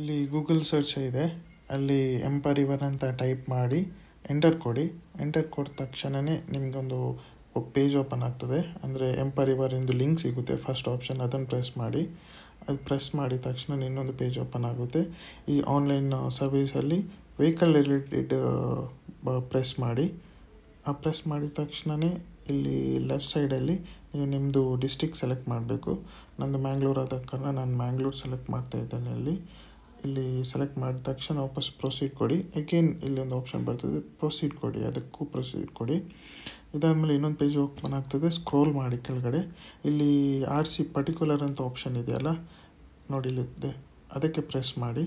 ಇಲ್ಲಿ Google search ಇದೆ ಅಲ್ಲಿ ಎಂಪರಿವರ್ ಅಂತ ಟೈಪ್ ಮಾಡಿ ಎಂಟರ್ ಕೊಡಿ ಎಂಟರ್ ಕೊಟ್ಟ ತಕ್ಷಣವೇ ನಿಮಗೊಂದು ಪೇಜ್ ಓಪನ್ ಆಗ್ತದೆ ಅಂದರೆ ಎಂಪರಿವರ್ ಎಂದು ಲಿಂಕ್ ಸಿಗುತ್ತೆ ಫಸ್ಟ್ ಆಪ್ಷನ್ ಅದನ್ನು ಪ್ರೆಸ್ ಮಾಡಿ ಅದು ಪ್ರೆಸ್ ಮಾಡಿದ ತಕ್ಷಣ ಇನ್ನೊಂದು ಪೇಜ್ ಓಪನ್ ಆಗುತ್ತೆ ಈ ಆನ್ಲೈನ್ ಸರ್ವೀಸಲ್ಲಿ ವೆಹಿಕಲ್ ರಿಲೇಟೆಡ್ ಪ್ರೆಸ್ ಮಾಡಿ ಆ ಪ್ರೆಸ್ ಮಾಡಿದ ತಕ್ಷಣವೇ ಇಲ್ಲಿ ಲೆಫ್ಟ್ ಸೈಡಲ್ಲಿ ನೀವು ನಿಮ್ಮದು ಡಿಸ್ಟಿಕ್ ಸೆಲೆಕ್ಟ್ ಮಾಡಬೇಕು ನಂದು ಮ್ಯಾಂಗ್ಳೂರ್ ಆದ ಕಾರಣ ನಾನು ಮ್ಯಾಂಗ್ಳೂರ್ ಸೆಲೆಕ್ಟ್ ಮಾಡ್ತಾ ಇದ್ದೇನೆ ಅಲ್ಲಿ ಇಲ್ಲಿ ಸೆಲೆಕ್ಟ್ ಮಾಡಿದ ತಕ್ಷಣ ವಾಪಸ್ ಪ್ರೊಸೀಡ್ ಕೊಡಿ ಅಗೇನ್ ಇಲ್ಲಿ ಒಂದು ಆಪ್ಷನ್ ಬರ್ತದೆ ಪ್ರೊಸೀಡ್ ಕೊಡಿ ಅದಕ್ಕೂ ಪ್ರೊಸೀಡ್ ಕೊಡಿ ಇದಾದಮೇಲೆ ಇನ್ನೊಂದು ಪೇಜ್ ಓಪನ್ ಆಗ್ತದೆ ಸ್ಕ್ರೋಲ್ ಮಾಡಿ ಕೆಳಗಡೆ ಇಲ್ಲಿ ಆರ್ ಸಿ ಪರ್ಟಿಕ್ಯುಲರ್ ಅಂತ ಆಪ್ಷನ್ ಇದೆಯಲ್ಲ ನೋಡಿ ಇಲ್ಲಿದೆ ಅದಕ್ಕೆ ಪ್ರೆಸ್ ಮಾಡಿ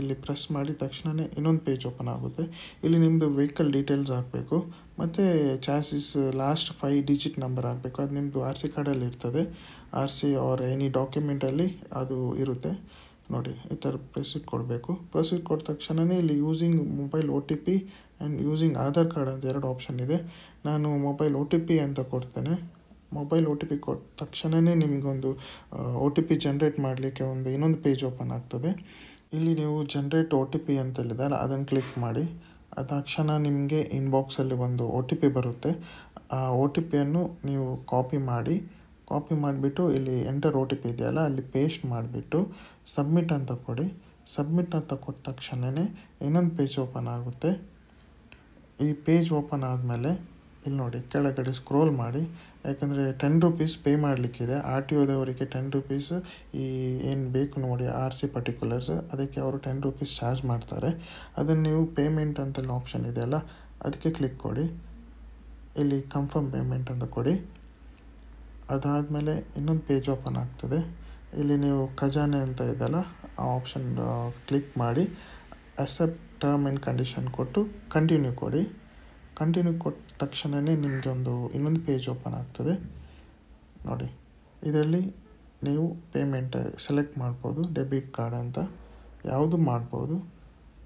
ಇಲ್ಲಿ ಪ್ರೆಸ್ ಮಾಡಿದ ತಕ್ಷಣವೇ ಇನ್ನೊಂದು ಪೇಜ್ ಓಪನ್ ಆಗುತ್ತೆ ಇಲ್ಲಿ ನಿಮ್ಮದು ವೆಹಿಕಲ್ ಡೀಟೇಲ್ಸ್ ಹಾಕಬೇಕು ಮತ್ತು chassis last five digit number ಹಾಕಬೇಕು ಅದು ನಿಮ್ಮದು ಆರ್ ಸಿ ಕಾರ್ಡಲ್ಲಿ ಇರ್ತದೆ ಆರ್ ಸಿ ಆರ್ ಎನಿ ಡಾಕ್ಯುಮೆಂಟಲ್ಲಿ ಅದು ಇರುತ್ತೆ ನೋಡಿ ಈ ಥರ ಪ್ರೆಸಿಗೆ ಕೊಡಬೇಕು ಪ್ರೆಸಿಗೆ ಕೊಟ್ಟ ತಕ್ಷಣವೇ ಇಲ್ಲಿ using mobile O T P and using Aadhaar card ಅಂತ ಎರಡು ಆಪ್ಷನ್ ಇದೆ ನಾನು ಮೊಬೈಲ್ ಒ ಟಿ ಪಿ ಅಂತ ಕೊಡ್ತೇನೆ ಮೊಬೈಲ್ ಒ ಟಿ ಪಿ ಕೊಟ್ಟ ತಕ್ಷಣವೇ ನಿಮಗೊಂದು ಒ ಟಿ ಪಿ ಜನ್ರೇಟ್ ಮಾಡಲಿಕ್ಕೆ ಒಂದು ಇನ್ನೊಂದು ಪೇಜ್ ಓಪನ್ ಆಗ್ತದೆ ಇಲ್ಲಿ ನೀವು ಜನ್ರೇಟ್ ಒ ಟಿ ಪಿ ಅಂತ ಹೇಳಿದ್ದಾರೆ ಅದನ್ನು ಕ್ಲಿಕ್ ಮಾಡಿ ಆ ತಕ್ಷಣ ನಿಮಗೆ ಇನ್ಬಾಕ್ಸಲ್ಲಿ ಒಂದು ಒ ಟಿ ಪಿ ಬರುತ್ತೆ ಆ ಒ ಟಿ ಪಿಯನ್ನು ನೀವು ಕಾಪಿ ಮಾಡಿ ಕಾಪಿ ಮಾಡಿಬಿಟ್ಟು ಇಲ್ಲಿ ಎಂಟರ್ ಒ ಟಿ ಪಿ ಇದೆಯಲ್ಲ ಅಲ್ಲಿ ಪೇಸ್ಟ್ ಮಾಡಿಬಿಟ್ಟು ಸಬ್ಮಿಟ್ ಅಂತ ಕೊಡಿ ಸಬ್ಮಿಟ್ ಅಂತ ಕೊಟ್ಟ ತಕ್ಷಣವೇ ಇನ್ನೊಂದು ಪೇಜ್ ಓಪನ್ ಆಗುತ್ತೆ ಈ ಪೇಜ್ ಓಪನ್ ಆದಮೇಲೆ ಇಲ್ಲಿ ನೋಡಿ ಕೆಳಗಡೆ ಸ್ಕ್ರೋಲ್ ಮಾಡಿ ಯಾಕಂದರೆ ಟೆನ್ ರುಪೀಸ್ ಪೇ ಮಾಡಲಿಕ್ಕಿದೆ ಆರ್ ಟಿ ಒದವರಿಗೆ ಟೆನ್ ರುಪೀಸ್ ಈ ಏನು ಬೇಕು ನೋಡಿ ಆರ್ ಸಿ ಪರ್ಟಿಕ್ಯುಲರ್ಸ್ ಅದಕ್ಕೆ ಅವರು ಟೆನ್ ರುಪೀಸ್ ಚಾರ್ಜ್ ಮಾಡ್ತಾರೆ ಅದನ್ನು ನೀವು ಪೇಮೆಂಟ್ ಅಂತೆಲ್ಲ ಆಪ್ಷನ್ ಇದೆಯಲ್ಲ ಅದಕ್ಕೆ ಕ್ಲಿಕ್ ಕೊಡಿ ಇಲ್ಲಿ ಕನ್ಫರ್ಮ್ ಪೇಮೆಂಟ್ ಅಂತ ಕೊಡಿ ಅದಾದಮೇಲೆ ಇನ್ನೊಂದು ಪೇಜ್ ಓಪನ್ ಆಗ್ತದೆ ಇಲ್ಲಿ ನೀವು ಖಜಾನೆ ಅಂತ ಇದೆಲ್ಲ ಆ ಆಪ್ಷನ್ ಕ್ಲಿಕ್ ಮಾಡಿ ಅಕ್ಸೆಪ್ಟ್ ಟರ್ಮ್ ಆ್ಯಂಡ್ ಕಂಡೀಷನ್ ಕೊಟ್ಟು ಕಂಟಿನ್ಯೂ ಕೊಡಿ ಕಂಟಿನ್ಯೂ ಕೊಟ್ಟ ತಕ್ಷಣವೇ ನಿಮಗೆ ಒಂದು ಇನ್ನೊಂದು ಪೇಜ್ ಓಪನ್ ಆಗ್ತದೆ ನೋಡಿ ಇದರಲ್ಲಿ ನೀವು ಪೇಮೆಂಟ್ ಸೆಲೆಕ್ಟ್ ಮಾಡ್ಬೋದು ಡೆಬಿಟ್ ಕಾರ್ಡ್ ಅಂತ ಯಾವುದು ಮಾಡ್ಬೋದು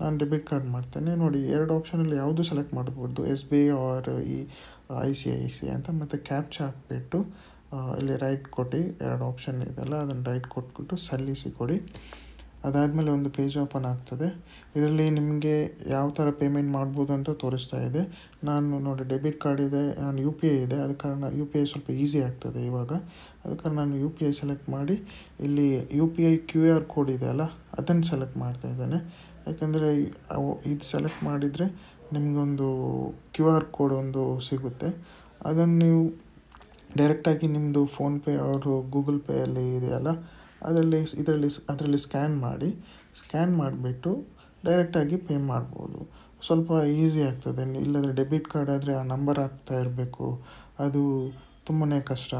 ನಾನು ಡೆಬಿಟ್ ಕಾರ್ಡ್ ಮಾಡ್ತೇನೆ ನೋಡಿ ಎರಡು ಆಪ್ಷನಲ್ಲಿ ಯಾವುದು ಸೆಲೆಕ್ಟ್ ಮಾಡ್ಬೋದು ಎಸ್ ಬಿ ಐ ಆರ್ ಈ ಐ ಸಿ ಐ ಸಿ ಅಂತ ಮತ್ತು ಕ್ಯಾಪ್ಚ ಹಾಕ್ಬಿಟ್ಟು ಇಲ್ಲಿ ರೈಟ್ ಕೊಟ್ಟು ಎರಡು ಆಪ್ಷನ್ ಅಲ್ಲ ಅದನ್ನು ರೈಟ್ ಕೊಟ್ಬಿಟ್ಟು ಸಲ್ಲಿಸಿ ಕೊಡಿ ಅದಾದಮೇಲೆ ಒಂದು ಪೇಜ್ ಓಪನ್ ಆಗ್ತದೆ ಇದರಲ್ಲಿ ನಿಮಗೆ ಯಾವ ಥರ ಪೇಮೆಂಟ್ ಮಾಡ್ಬೋದು ಅಂತ ತೋರಿಸ್ತಾ ಇದೆ ನಾನು ನೋಡಿ ಡೆಬಿಟ್ ಕಾರ್ಡ್ ಇದೆ ನಾನು ಯು ಪಿ ಐ ಇದೆ ಅದ ಕಾರಣ ಯು ಪಿ ಐ ಸ್ವಲ್ಪ ಈಸಿ ಆಗ್ತದೆ ಇವಾಗ ಅದಕ್ಕೆ ನಾನು ಯು ಪಿ ಐ ಸೆಲೆಕ್ಟ್ ಮಾಡಿ ಇಲ್ಲಿ U P I Q R code ಇದೆ ಅಲ್ಲ ಅದನ್ನು ಸೆಲೆಕ್ಟ್ ಮಾಡ್ತಾ ಇದ್ದಾನೆ ಯಾಕೆಂದರೆ ಇದು ಸೆಲೆಕ್ಟ್ ಮಾಡಿದರೆ ನಿಮಗೊಂದು ಕ್ಯೂ ಆರ್ ಕೋಡ್ ಒಂದು ಸಿಗುತ್ತೆ ಅದನ್ನು ನೀವು ಡೈರೆಕ್ಟಾಗಿ ನಿಮ್ಮದು ಫೋನ್ಪೇ ಅವರು ಗೂಗಲ್ ಪೇಯಲ್ಲಿ ಇದೆಯಲ್ಲ ಅದರಲ್ಲಿ ಇದರಲ್ಲಿ ಅದರಲ್ಲಿ ಸ್ಕ್ಯಾನ್ ಮಾಡಿ ಸ್ಕ್ಯಾನ್ ಮಾಡಿಬಿಟ್ಟು ಡೈರೆಕ್ಟಾಗಿ ಪೇ ಮಾಡ್ಬೋದು ಸ್ವಲ್ಪ ಈಸಿ ಆಗ್ತದೆ ಇಲ್ಲಾಂದರೆ ಡೆಬಿಟ್ ಕಾರ್ಡ್ ಆದರೆ ಆ ನಂಬರ್ ಆಗ್ತಾ ಇರಬೇಕು ಅದು ತುಂಬಾ ಕಷ್ಟ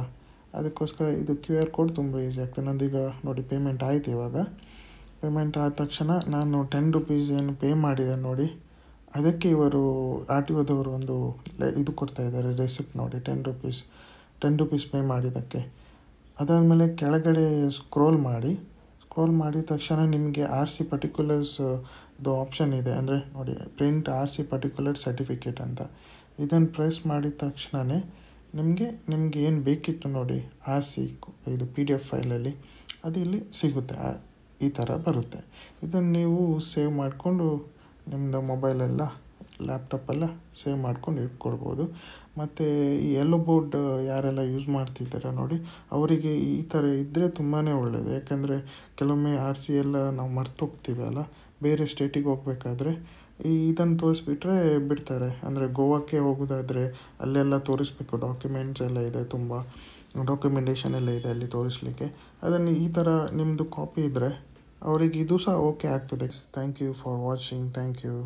ಅದಕ್ಕೋಸ್ಕರ ಇದು ಕ್ಯೂ ಆರ್ ಕೋಡ್ ತುಂಬ ಈಸಿ ಆಗ್ತದೆ ನಂದೀಗ ನೋಡಿ ಪೇಮೆಂಟ್ ಆಯಿತು ಇವಾಗ ಪೇಮೆಂಟ್ ಆದ ತಕ್ಷಣ ನಾನು ಟೆನ್ ರುಪೀಸ್ ಏನು ಪೇ ಮಾಡಿದೆ ನೋಡಿ ಅದಕ್ಕೆ ಇವರು ಆರ್ ಟಿ ಒದವರು ಒಂದು ಇದು ಕೊಡ್ತಾ ಇದ್ದಾರೆ ರೆಸಿಪ್ಟ್ ನೋಡಿ ten rupees ten rupees pay ಮಾಡಿದ್ದಕ್ಕೆ ಅದಾದಮೇಲೆ ಕೆಳಗಡೆ ಸ್ಕ್ರೋಲ್ ಮಾಡಿ ಸ್ಕ್ರೋಲ್ ಮಾಡಿದ ತಕ್ಷಣ ನಿಮಗೆ ಆರ್ ಸಿ ಪರ್ಟಿಕ್ಯುಲರ್ಸ್ದು ಆಪ್ಷನ್ ಇದೆ ಅಂದರೆ ನೋಡಿ print R C particular certificate ಅಂತ ಇದನ್ನು ಪ್ರೆಸ್ ಮಾಡಿದ ತಕ್ಷಣವೇ ನಿಮಗೆ ನಿಮಗೆ ಏನು ಬೇಕಿತ್ತು ನೋಡಿ ಆರ್ ಸಿ ಇದು ಪಿ ಡಿ ಎಫ್ ಫೈಲಲ್ಲಿ ಅದು ಇಲ್ಲಿ ಸಿಗುತ್ತೆ ಈ ಥರ ಬರುತ್ತೆ ಇದನ್ನು ನೀವು ಸೇವ್ ಮಾಡಿಕೊಂಡು ನಿಮ್ಮದು ಮೊಬೈಲೆಲ್ಲ ಲ್ಯಾಪ್ಟಾಪಲ್ಲೇ ಸೇವ್ ಮಾಡ್ಕೊಂಡು ಇಟ್ಕೊಳ್ಬೋದು ಮತ್ತು ಈ ಎಲ್ಲೋ ಬೋರ್ಡ್ ಯಾರೆಲ್ಲ ಯೂಸ್ ಮಾಡ್ತಿದ್ದಾರೆ ನೋಡಿ ಅವರಿಗೆ ಈ ಥರ ಇದ್ದರೆ ತುಂಬಾ ಒಳ್ಳೆಯದು ಯಾಕೆಂದರೆ ಕೆಲವೊಮ್ಮೆ ಆರ್ ಸಿ ಎಲ್ಲ ನಾವು ಮರ್ತು ಹೋಗ್ತೀವಲ್ಲ ಬೇರೆ ಸ್ಟೇಟಿಗೆ ಹೋಗ್ಬೇಕಾದ್ರೆ ಈ ಇದನ್ನು ತೋರಿಸ್ಬಿಟ್ರೆ ಬಿಡ್ತಾರೆ ಅಂದರೆ ಗೋವಾಕ್ಕೆ ಹೋಗೋದಾದರೆ ಅಲ್ಲೆಲ್ಲ ತೋರಿಸ್ಬೇಕು ಡಾಕ್ಯುಮೆಂಟ್ಸ್ ಎಲ್ಲ ಇದೆ ತುಂಬ ಡಾಕ್ಯುಮೆಂಟೇಷನ್ ಎಲ್ಲ ಇದೆ ಅಲ್ಲಿ ತೋರಿಸ್ಲಿಕ್ಕೆ ಅದನ್ನು ಈ ಥರ ನಿಮ್ಮದು ಕಾಪಿ ಇದ್ದರೆ ಅವರಿಗೆ ಇದು ಸಹ ಓಕೆ ಆಗ್ತದೆ thank you for watching thank you